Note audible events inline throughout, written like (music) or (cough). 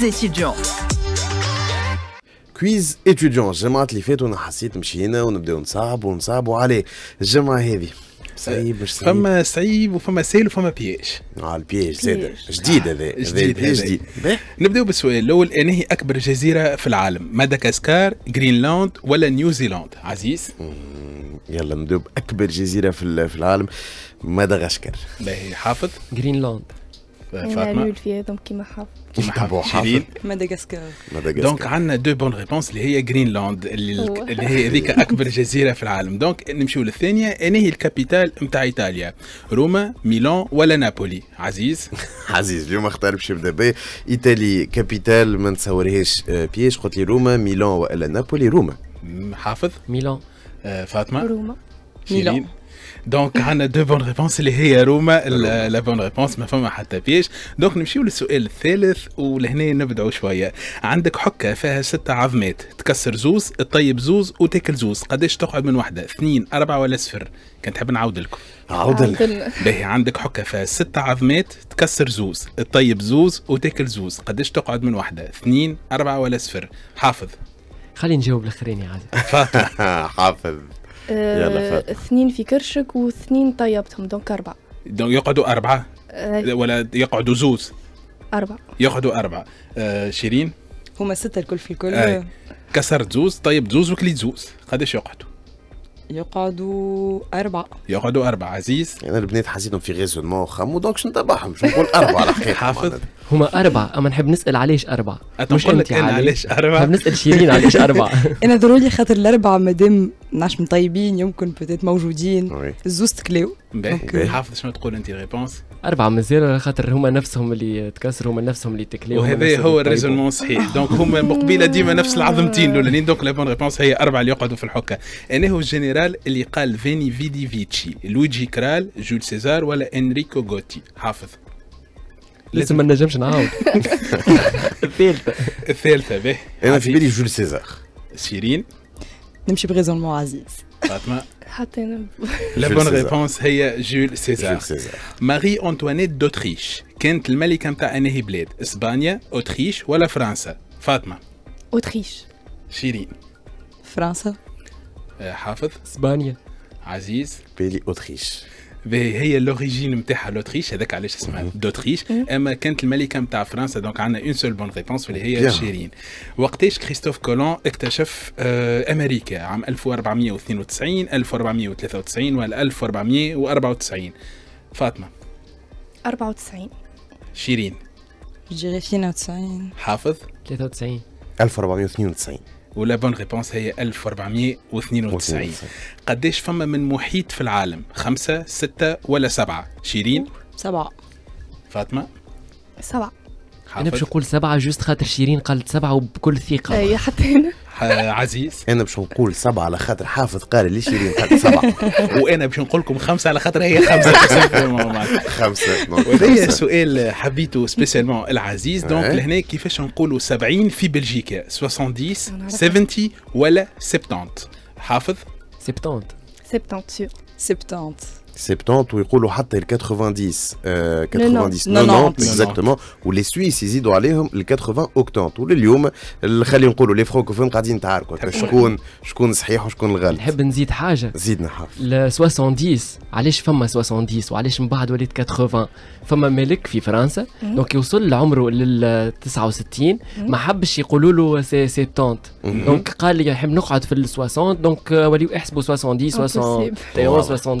كويز étudiant كويز étudiant الجمعات اللي فاتوا انا حسيت مشينا ونبداو نصعبوا ونصعبوا عليه الجمعه هذه صعيب مش صعيب فما صعيب وفما سهل وفما بياج اه البياج زاد جديد هذا جديد جديد نبداو بالسؤال الاول انا هي اكبر جزيره في العالم مدغسكار جرينلاند ولا نيوزيلاند عزيز يلا نبداو باكبر جزيره في, في العالم مدغشقر باهي حافظ جرينلاند فاطمه كيما حافظ كيما حافظ شيرين مدغسكار دونك عندنا دو بون ريبونس اللي هي جرينلاند اللي هي هذيك اكبر جزيره في العالم دونك نمشيو للثانيه انا هي الكابيتال نتاع ايطاليا روما ميلان ولا نابولي عزيز عزيز اليوم اختار باش نبدا به ايطالي كابيتال ما نتصورهاش بيش آه، قلت لي روما ميلان ولا نابولي روما حافظ ميلان آه، فاطمه روما شيرين ميلان دونك عندنا دو بون ريبونس اللي هي روما لا بون ريبونس ما فما حتى بيش دونك نمشيو للسؤال الثالث ولهنا نبدعوا شويه عندك حكه فيها ستة عظمات تكسر زوز تطيب زوز وتاكل زوز قداش تقعد من واحده اثنين أربعة ولا صفر كنت حاب نعاود لكم عاود باهي عندك حكه فيها ستة عظمات تكسر زوز تطيب زوز وتاكل زوز قداش تقعد من واحده اثنين أربعة ولا صفر حافظ خلينا نجاوب الاخرين يا عادل حافظ آه، اثنين في كرشك واثنين طيبتهم دونك أربعة دونك يقعدوا أربعة آه. ولا يقعدوا زوز أربعة يقعدوا أربعة آه شيرين هما ستة الكل في الكل أي. آه، كسرت زوز طيب زوز وكليت زوز قداش يقعدوا يقعدوا أربعة يقعدوا أربعة عزيز أنا يعني البنات حسيتهم في غيزون غاز وخم ودونك شنو نتبعهم شنو نقول أربعة على حقيقة حافظ هما أربعة أما نحب نسأل علاش أربعة مش أنت علاش أربعة نحب نسأل شيرين علاش أربعة (laughs) أنا ضروري خاطر الأربعة مادام ناش مطيبين يمكن بتات موجودين الزوز تكلاو euh, حافظ شنو تقول انت ريبونس أربعة من على خاطر هما نفسهم اللي تكسروا هما نفسهم اللي تكلاو وهذا هو الريزونمون صحيح دونك هما مقبله ديما نفس العظمتين الاولانيين دونك لابون بون ريبونس هي أربعة اللي يقعدوا في الحكة أنا هو الجنرال اللي قال فيني فيدي فيتشي لويجي كرال جول سيزار ولا انريكو غوتي حافظ لازم ما نجمش نعاود (laughs) (laughs) الثالثة الثالثة باهي أنا في بالي جول سيزار سيرين Je suis présentement Aziz. Fatma. La bonne réponse euh, est Jules César. Marie-Antoinette d'Autriche. Qu'est-ce que tu Espagne, Autriche ou la France? Fatma. Autriche. Chirine. France. Euh, Hafad. Espagne. Aziz. Péli, Autriche. هي لوريجين نتاعها لوتريش هذاك علاش اسمها دوتريش اما كانت الملكه نتاع فرنسا دونك عندنا اون سول بون ريبونس واللي هي شيرين وقتاش كريستوف كولون اكتشف امريكا عام 1492 1493 ولا 1494 فاطمه 94 شيرين جيري 92 حافظ 93 1492 ولا بون ريبونس هي 1492 قداش فما من محيط في العالم خمسة ستة ولا سبعة شيرين سبعة فاطمة سبعة حافظ. انا باش نقول سبعه جوست خاطر شيرين قالت سبعه وبكل ثقه اي حتى هنا آه، عزيز (laughs) انا باش نقول سبعه على خاطر حافظ قاري لي شيرين قال سبعه (laughs) وانا باش نقول لكم خمسه على خاطر هي خمسه (laughs) خمسه وهذا سؤال حبيته سبيسيالمون العزيز دونك لهنا كيفاش نقولوا 70 في بلجيكا 70 70 ولا 70 حافظ 70 70 سور 70 70 ويقولوا حتى ال 90 90 90 اكزاكتومون ولي سويس يزيدوا عليهم ال 80 80 ولليوم خلينا نقولوا لي فرونكوفون قاعدين تعاركوا شكون شكون صحيح وشكون الغلط نحب نزيد حاجه زيدنا حاجه ال 70 علاش فما 70 وعلاش من بعد وليت 80 فما ملك في فرنسا دونك يوصل لعمره لل 69 ما حبش يقولوا له سي 70 دونك قال لي نحب نقعد في ال 60 دونك آه، وليو يحسبوا 70 71 72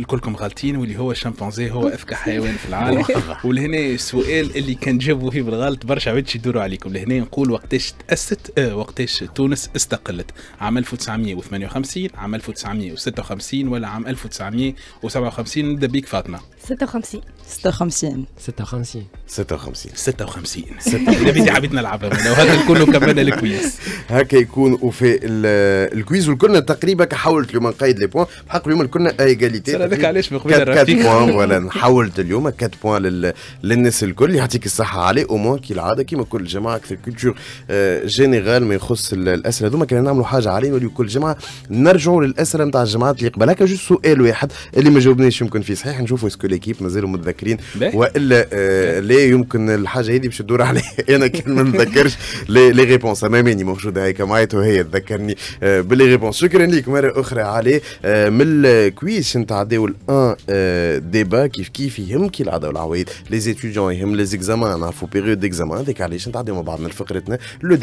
الكلكم غالطين واللي هو الشمبانزي هو (laughs) اذكى حيوان في العالم ولهنا السؤال اللي كان جابوا فيه بالغلط برشا عباد يدوروا عليكم لهنا نقول وقتاش تاسست آه وقتاش تونس استقلت عام 1958 عام 1956 ولا عام 1957 نبدا بيك فاطمه 56 56 56 56 56 بدي حبيت نلعبها وهذا الكل كمان الكويس هكا يكون وفي الكويز والكلنا تقريبا حاولت اليوم نقيد لي بوان بحق اليوم كنا ايغاليتي هذاك علاش من قبيل 4 بوان فوالا حاولت اليوم 4 بوان للناس الكل يعطيك الصحه علي كي العاده كيما كل جماعه اكثر كولتور جينيرال ما يخص الاسئله هذوما كنا نعملوا حاجه عليه وليو كل جماعه نرجعوا للاسئله نتاع الجماعات اللي قبل هكا جوست سؤال واحد اللي ما جاوبناش يمكن فيه صحيح نشوفوا اسكو ليكيب مازالوا متذكرين والا آه، لا يمكن الحاجه هذه باش تدور (laughs) علي انا كان ما نتذكرش لي ريبونس اماميني ماني موجوده هيك معايا وهي تذكرني آه، باللي ريبونس شكرا لك مره اخرى علي آه، من الكويس نتعداو الان ديبا كيف كيف كي العاده والعوايد لي زيتيديون يهم لي زيكزامان نعرفوا بيريود ديكزامان هذيك علاش نتعداو مع بعضنا لفقرتنا لو